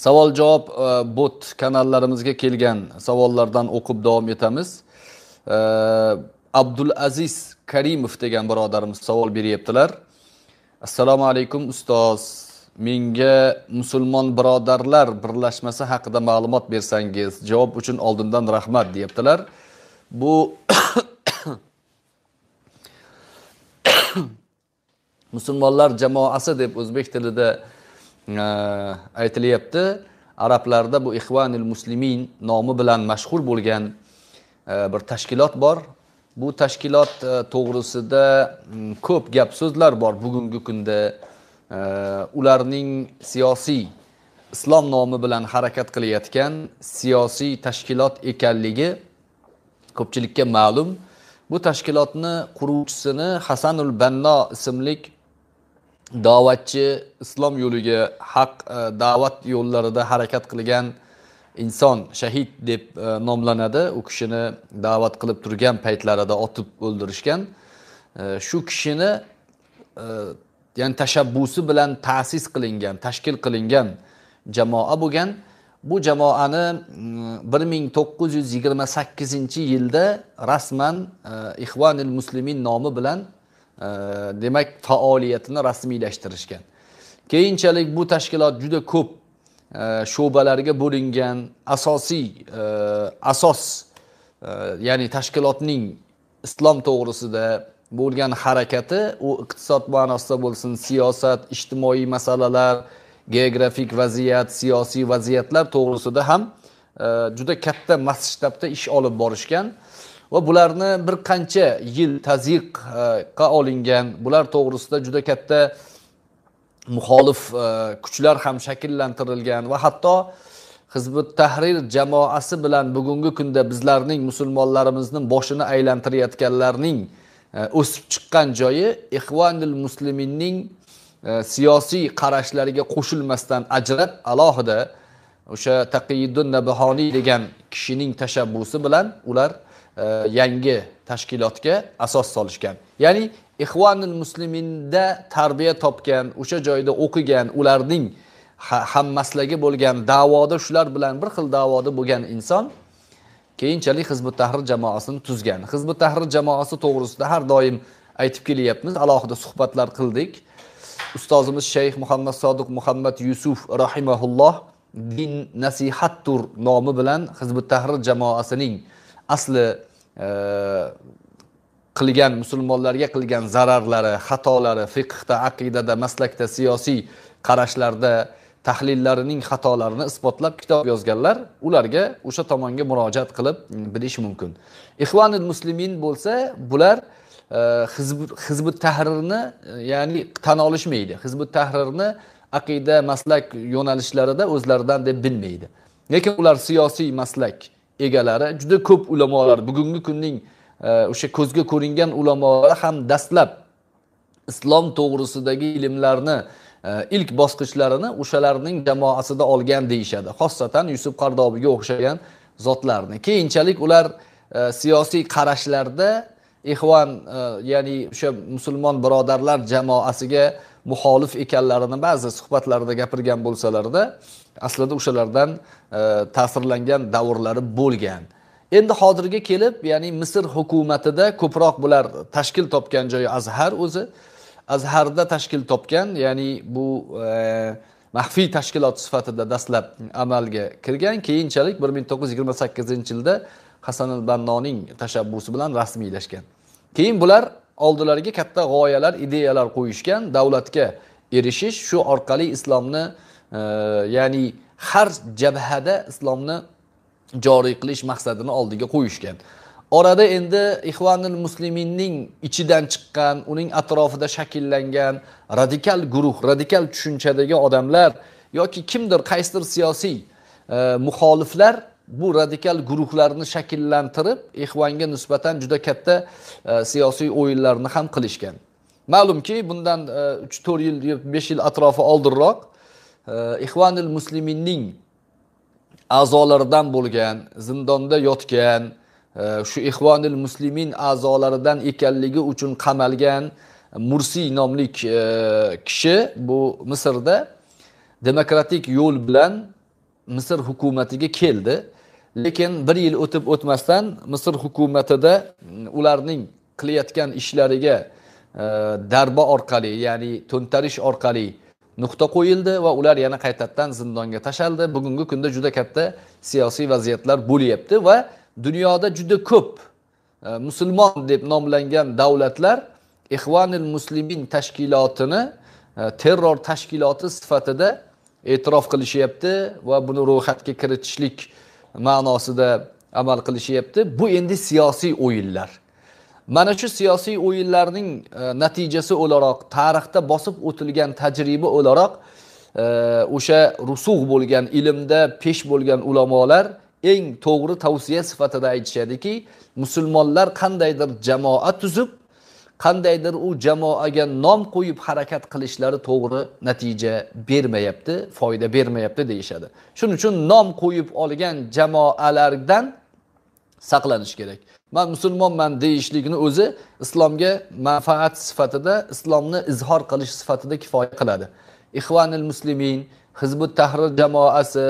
savol javob e, bot kanallarimizga kelgan savollardan o'qib davom etamiz e, abdulaziz karimov degan birodarimiz savol beryaptilar assalomu alaykum ustoz menga musulmon birodarlar birlashmasi haqida ma'lumot bersangiz javob uchun oldindan rahmat deyaptilar bu musulmonlar jamoasi deb o'zbek tilida de, Э, aytilyapti arablarda bu ixvanil muslimin nomi bilan mashhur bo'lgan e, bir tashkilot bor bu tashkilot e, to'g'risida mm, ko'p gap so'zlar bor bugungi kunda e, ularning siyosiy islom nomi bilan harakat qilayotgan siyosiy tashkilot ekanligi ko'pchilikka ma'lum bu tashkilotni quruvchisini hasanul banno ismlik da'vatchi islom yo'liga haq e, da'vat yo'llarida harakat qilgan inson shahid deb e, nomlanadi u kishini da'vat qilib turgan paytlarida otib o'ldirishgan e, shu kishini ya'ni tashabbusi bilan ta'sis qilingan tashkil qilingan jamoa bo'lgan bu jamoani mm, bir ming to'qqiz yuz yigirma sakkizinchi yilda rasman ixvanil muslimin nomi bilan demak faoliyatini rasmiylashtirishgan keyinchalik bu tashkilot juda ko'p e, sho'balarga bo'lingan asosiy e, asos e, ya'ni tashkilotning islom to'g'risida bo'lgan harakati u iqtisod ma'nosida bo'lsin siyosat ijtimoiy masalalar geografik vaziyat siyosiy vaziyatlar to'g'risida ham juda katta masshtabda ish olib borishgan va bularni bir qancha yil tazyiqqa olingan bular to'g'risida juda katta muxolif e, kuchlar ham shakllantirilgan va hatto hizbi tahrir jamoasi bilan bugungi kunda bizlarning musulmonlarimizni boshini aylantirayotganlarning e, o'sib chiqqan joyi ixvanil musliminning e, siyosiy qarashlariga qo'shilmasdan ajrab alohida o'sha taqiyiddin nabihoniy degan kishining tashabbusi bilan ular E, yangi tashkilotga asos solishgan ya'ni ixvonil musliminda tarbiya topgan o'sha joyda o'qigan ularning hammaslagi bo'lgan davoda shular bilan bir xil davoda bo'lgan inson keyinchalik hizbi tahrir jamoasini tuzgan hizbi tahrir jamoasi to'g'risida har doim aytib kelyapmiz alohida suhbatlar qildik ustozimiz shayx muhammad sodiq muhammad yusuf rahimaulloh din nasihattur nomi bilan hizbi tahrir jamoasining asli qilgan musulmonlarga qilgan zararlari xatolari fiqhda aqidada maslakda siyosiy qarashlarda tahlillarining xatolarini isbotlab kitob yozganlar ularga o'sha tomonga murojaat qilib mm, bilish mumkin ixvanil muslimin bo'lsa bular e, hizbi tahrirni e, ya'ni tan olishmaydi hizbi tahrirni aqida maslak yo'nalishlarida o'zlaridan deb bilmaydi lekin ular siyosiy maslak egalari juda ko'p ulamolar bugungi kunning e, o'sha ko'zga ko'ringan ulamolar ham dastlab islom to'g'risidagi ilmlarni e, ilk bosqichlarini o'shalarning jamoasida olgan deyishadi xossatan yusuf qardobiyga o'xshagan zotlarni keyinchalik ular e, siyosiy qarashlarda ixvon ya'ni o'sha musulmon birodarlar jamoasiga muxolif ekanlarini ba'zi suhbatlarida gapirgan bo'lsalarda aslida o'shalardan e, ta'sirlangan davrlari bo'lgan endi hozirga kelib ya'ni misr hukumatida ko'proq bular tashkil topgan joyi azhar o'zi azharda tashkil topgan ya'ni bu e, maxfiy tashkilot sifatida dastlab amalga kirgan keyinchalik bir ming to'qqiz yuz yigirma sakkizinchi yilda hasan al bannoning tashabbusi bilan rasmiylashgan keyin bular oldilariga katta g'oyalar ideyalar qo'yishgan davlatga erishish shu orqali islomni e, ya'ni har jabhada islomni joriy qilish maqsadini oldiga qo'yishgan orada endi ixvanil musliminning ichidan chiqqan uning atrofida shakllangan radikal guruh radikal tushunchadagi odamlar yoki kimdir qaysidir siyosiy e, muxoliflar bu radikal guruhlarni shakllantirib ehvonga nisbatan juda katta e, siyosiy o'yinlarni ham qilishgan ma'lumki bundan e, uch to'rt yil besh yil atrofi oldinroq ehvonil musliminning a'zolaridan bo'lgan zindonda yotgan e, shu ehvonil muslimin a'zolaridan ekanligi uchun qamalgan mursiy nomli kishi bu misrda demokratik yo'l bilan misr hukumatiga keldi lekin bir yil o'tib o'tmasdan misr hukumatida ularning qilayotgan ishlariga e, darba orqali ya'ni to'ntarish orqali nuqta qo'yildi va ular yana qaytadan zindonga tashlandi bugungi kunda juda katta siyosiy vaziyatlar bo'lyapti va dunyoda juda ko'p e, musulmon deb nomlangan davlatlar ixvanil muslimin tashkilotini e, terror tashkiloti sifatida e'tirof qilishyapti va buni ro'yxatga kiritishlik ma'nosida amal qilishyapti bu endi siyosiy o'yinlar mana shu siyosiy o'yinlarning e, natijasi o'laroq tarixda bosib o'tilgan tajriba o'laroq e, o'sha rusug' bo'lgan ilmda pesh bo'lgan ulamolar eng to'g'ri tavsiya sifatida aytishadiki musulmonlar qandaydir jamoa tuzib qandaydir u jamoaga nom qo'yib harakat qilishlari to'g'ri natija bermayapti foyda bermayapti deyishadi shuning uchun nom qo'yib olgan jamoalardan saqlanish kerak man musulmonman deyishlikni o'zi islomga manfaat sifatida islomni izhor qilish sifatida kifoya qiladi ixvanil muslimin hizbi tahrir jamoasi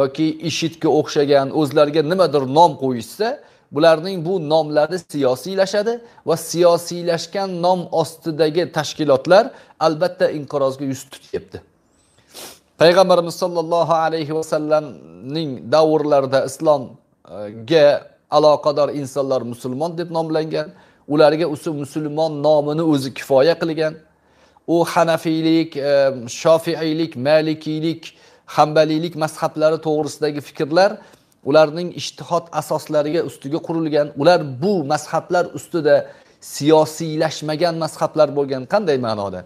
yoki ishitga o'xshagan o'zlariga nimadir nom qo'yishsa bularning bu nomlari siyosiylashadi va siyosiylashgan nom ostidagi tashkilotlar albatta inqirozga yuz tutyapti payg'ambarimiz sollallohu alayhi vasallamning davrlarida islomga aloqador insonlar musulmon deb nomlangan ularga o'sha musulmon nomini o'zi kifoya qilgan u hanafiylik e, shofiiylik malikiylik hambaliylik mazhablari to'g'risidagi fikrlar ularning ishtihod asoslariga ustiga qurilgan ular bu mazhablar ustida siyosiylashmagan mazhablar bo'lgan qanday ma'noda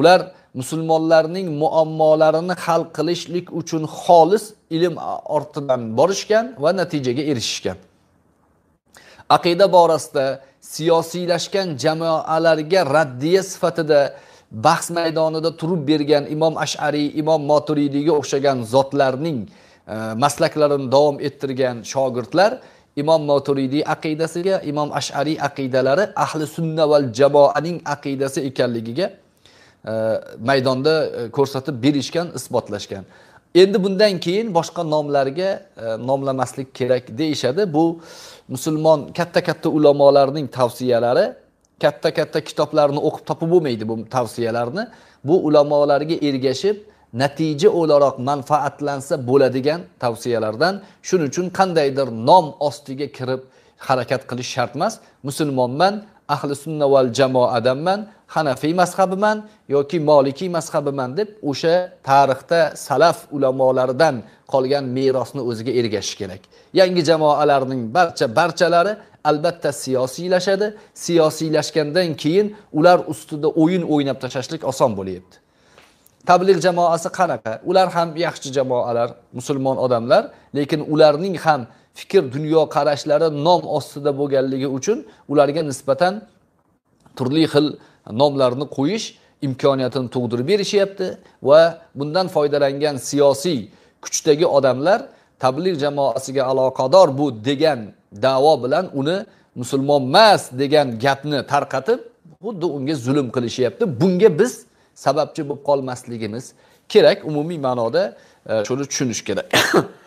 ular musulmonlarning muammolarini hal qilishlik uchun xolis ilm ortidan borishgan va natijaga erishishgan aqida borasida siyosiylashgan jamoalarga raddiya sifatida bahs maydonida turib bergan imom ashariy imom moturidiyga o'xshagan zotlarning Э, maslaklarini davom ettirgan shogirdlar imom moturidiy aqidasiga imom ashariy aqidalari ahli sunna val jamoaning aqidasi ekanligiga e, maydonda e, ko'rsatib berishgan isbotlashgan endi bundan keyin boshqa nomlarga e, nomlamaslik kerak deyishadi bu musulmon katta katta ulamolarning tavsiyalari katta katta kitoblarni o'qib topib bo'lmaydi bu tavsiyalarni bu ulamolarga ergashib natija o'laroq manfaatlansa bo'ladigan tavsiyalardan shuning uchun qandaydir nom ostiga kirib harakat qilish shart emas musulmonman ahli sunna val jamoadanman hanafiy mazhabiman yoki molikiy mazhabiman deb o'sha tarixda salaf ulamolaridan qolgan merosni o'ziga ergashish kerak yangi jamoalarning barcha barchalari albatta siyosiylashadi siyosiylashgandan keyin ular ustida o'yin o'ynab tashlashlik oson bo'lyapti tabliq jamoasi qanaqa ular ham yaxshi jamoalar musulmon odamlar lekin ularning ham fikr dunyoqarashlari nom ostida bo'lganligi uchun ularga nisbatan turli xil nomlarni qo'yish imkoniyatini tug'dirib berishyapti va bundan foydalangan siyosiy kuchdagi odamlar tabliq jamoasiga aloqador bu degan davo bilan uni musulmonmas degan gapni tarqatib xuddi unga zulm qilishyapti bunga biz sababchi bo'lib qolmasligimiz kerak umumiy ma'noda e, shuni tushunish kerak